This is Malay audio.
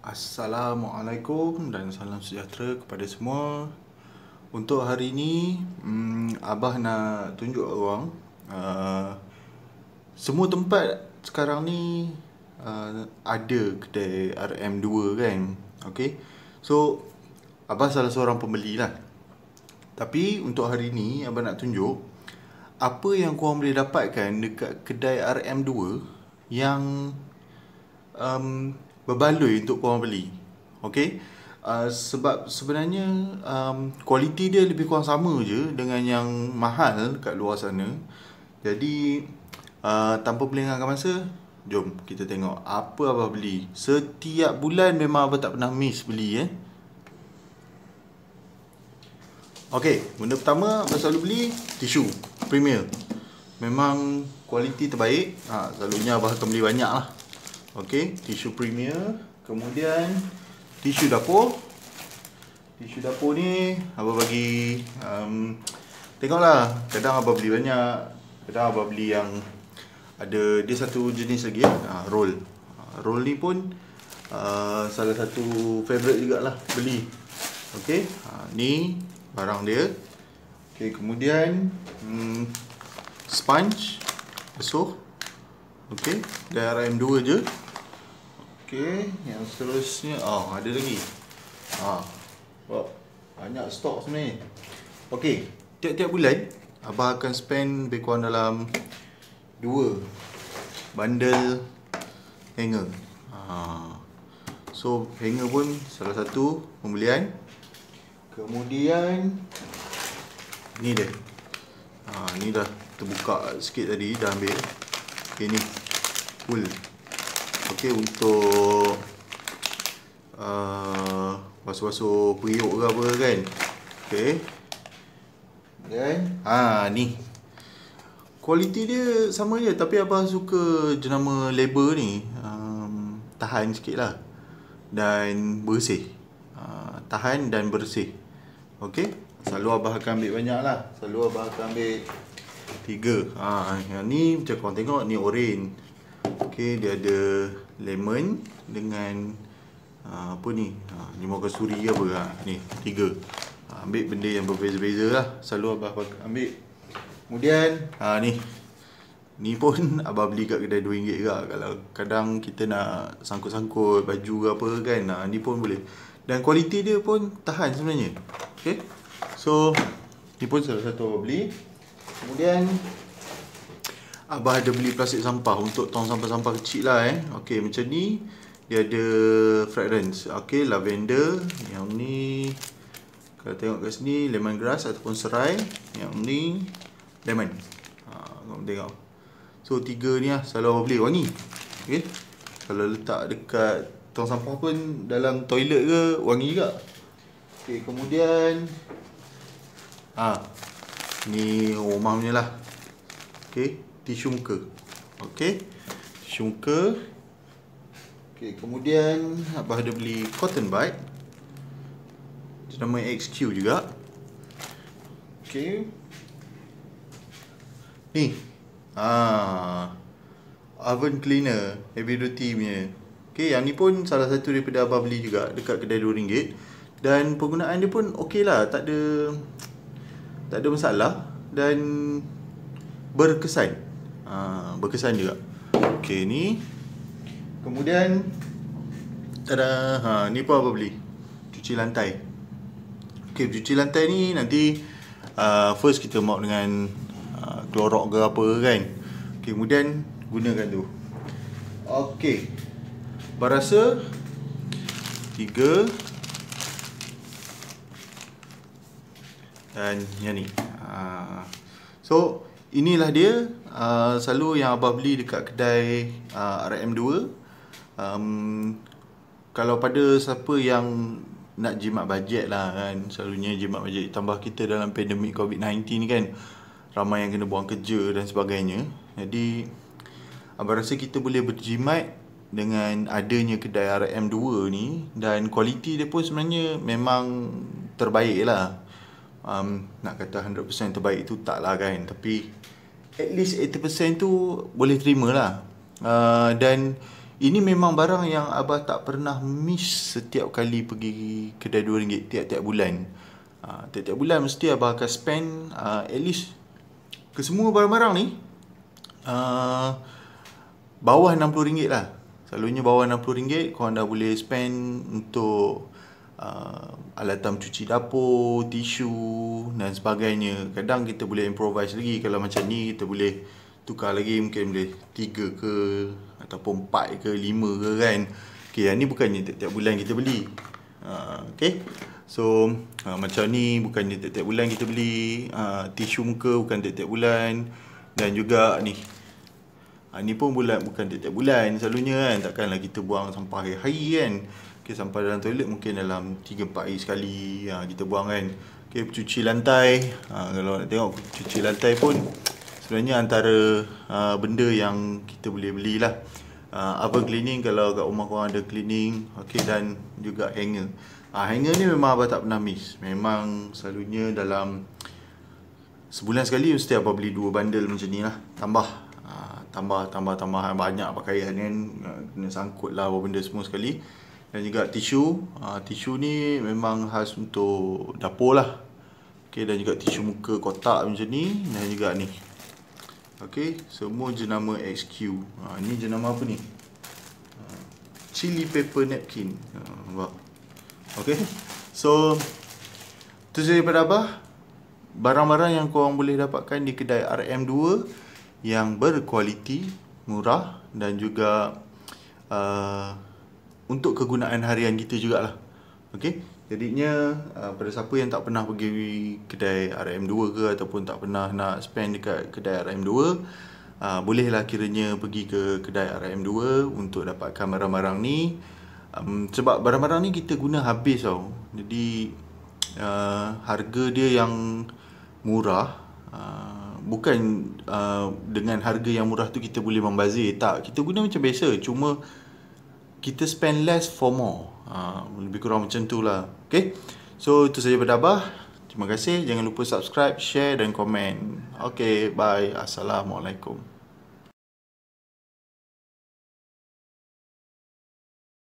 Assalamualaikum dan salam sejahtera kepada semua Untuk hari ini um, Abah nak tunjuk orang uh, Semua tempat sekarang ni uh, Ada kedai RM2 kan Okay So Abah salah seorang pembeli lah Tapi untuk hari ini Abah nak tunjuk Apa yang korang boleh dapatkan Dekat kedai RM2 Yang Um, berbaloi untuk korang beli Okay uh, ah, Sebab sebenarnya um, Kualiti dia lebih kurang sama je Dengan yang mahal kat luar sana Jadi uh, Tanpa melengahkan masa Jom kita tengok apa apa beli Setiap bulan memang apa tak pernah miss beli eh Okay, benda pertama apa selalu beli Tisu, premier Memang kualiti terbaik ha, Selalunya Abah akan beli banyak lah Okey, tisu premier, kemudian tisu dapur. Tisu dapur ni abah bagi um, tengoklah, kadang abah beli banyak, kadang abah beli yang ada dia satu jenis lagi eh. ah ya? roll. Ah, roll ni pun uh, salah satu favorite juga lah beli. Okey, ha ni barang dia. Okey, kemudian hmm, sponge besok Okey, dah RM2 je Okey, yang seterusnya oh, ada lagi ah, oh, banyak stok sebenarnya Okey, tiap-tiap bulan Abah akan spend lebih dalam 2 bundle hanger ah. so, hanger pun salah satu pembelian kemudian ni dia ah, ni dah terbuka sikit tadi, dah ambil ok, ni full Okey untuk uh, basuh-basuh periuk ke apa kan Okey. Dan ha ni kualiti dia sama je tapi abang suka jenama label ni um, tahan sikit lah dan bersih uh, tahan dan bersih ok selalu abang akan ambil banyak lah selalu abang akan ambil tiga ha, yang ni macam korang tengok ni orange okey dia ada lemon dengan uh, apa ni ha ah, uh, lima kasuri ke apa uh, ni tiga uh, ambil benda yang berbeza-beza lah selalu abah ambil kemudian ha uh, ni ni pun abah beli kat kedai RM2 juga kalau kadang kita nak sangkut-sangkut baju ke apa kan uh, ni pun boleh dan kualiti dia pun tahan sebenarnya okey so ni pun salah satu abah beli kemudian Abah ada beli plastik sampah untuk tong sampah-sampah kecil lah eh. Okey macam ni dia ada fragrance. Okey lavender, yang ni kalau tengok kat sini lemon grass ataupun serai, yang ni lemon. Ha kau tengok. So tiga ni lah selalu abah beli wangi. Okey. Kalau letak dekat tong sampah pun dalam toilet ke wangi juga. Okey kemudian ah ha, ni rumah punya lah. Okey tisu muka Okey Tisu muka Okey kemudian Abah ada beli cotton bud Nama XQ juga Okey Ni ah, Oven cleaner Heavy duty punya Okey yang ni pun salah satu daripada Abah beli juga Dekat kedai RM2 Dan penggunaan dia pun okey lah Tak ada Tak ada masalah Dan Berkesan ha, Berkesan juga Okay ni Kemudian Tada ha, Ni pun apa beli Cuci lantai Okay cuci lantai ni nanti uh, First kita mop dengan uh, ha, Klorok ke apa kan Okay kemudian Gunakan tu Okay Barasa Tiga Dan yang ni ha, So Inilah dia Ah, selalu yang abah beli dekat kedai uh, ah, RM2 um, kalau pada siapa yang nak jimat bajet lah kan selalunya jimat bajet tambah kita dalam pandemik COVID-19 ni kan ramai yang kena buang kerja dan sebagainya jadi abah rasa kita boleh berjimat dengan adanya kedai RM2 ni dan kualiti dia pun sebenarnya memang terbaik lah um, nak kata 100% terbaik tu tak lah kan tapi at least 80% tu boleh terima lah uh, ah, dan ini memang barang yang Abah tak pernah miss setiap kali pergi kedai RM2 tiap-tiap bulan uh, tiap-tiap bulan mesti Abah akan spend uh, at least ke semua barang-barang ni uh, bawah RM60 lah selalunya bawah RM60 korang dah boleh spend untuk uh, alatan cuci dapur, tisu dan sebagainya. Kadang kita boleh improvise lagi kalau macam ni kita boleh tukar lagi mungkin boleh 3 ke ataupun 4 ke 5 ke kan. Okey, yang ni bukannya tiap-tiap bulan kita beli. Uh, ah, okay So uh, macam ni bukannya tiap-tiap bulan kita beli uh, tisu muka bukan tiap-tiap bulan dan juga ni Ha, ni pun bulan, bukan tiap-tiap bulan Selalunya kan takkanlah kita buang sampah hari-hari kan Okay, sampai dalam toilet mungkin dalam 3-4 hari sekali ha, kita buang kan. Okay, cuci lantai. Ha, kalau nak tengok cuci lantai pun sebenarnya antara ha, benda yang kita boleh belilah. Ha, oven cleaning kalau kat rumah korang ada cleaning. Okay, dan juga hanger. Ha, hanger ni memang abang tak pernah miss. Memang selalunya dalam sebulan sekali mesti abang beli dua bundle macam ni lah. Tambah. Ha, tambah, tambah, tambah. Banyak pakaian kan. Kena sangkut lah apa benda semua sekali dan juga tisu. Ah tisu ni memang khas untuk dapur lah. Okay, dan juga tisu muka kotak macam ni dan juga ni. Okay, semua jenama XQ. Ah ni jenama apa ni? Ah, chili pepper napkin. Ah Okay, So itu je daripada abah. Barang-barang yang korang boleh dapatkan di kedai RM2 yang berkualiti, murah dan juga uh, untuk kegunaan harian kita jugalah Okey, jadinya uh, pada siapa yang tak pernah pergi kedai RM2 ke ataupun tak pernah nak spend dekat kedai RM2 uh, ah, bolehlah kiranya pergi ke kedai RM2 untuk dapatkan barang-barang ni um, sebab barang-barang ni kita guna habis tau jadi uh, harga dia yang murah uh, bukan uh, dengan harga yang murah tu kita boleh membazir tak, kita guna macam biasa cuma kita spend less for more. Uh, lebih kurang macam tu lah. Okay. So, itu saja berdabah. Terima kasih. Jangan lupa subscribe, share dan komen. Okay, bye. Assalamualaikum.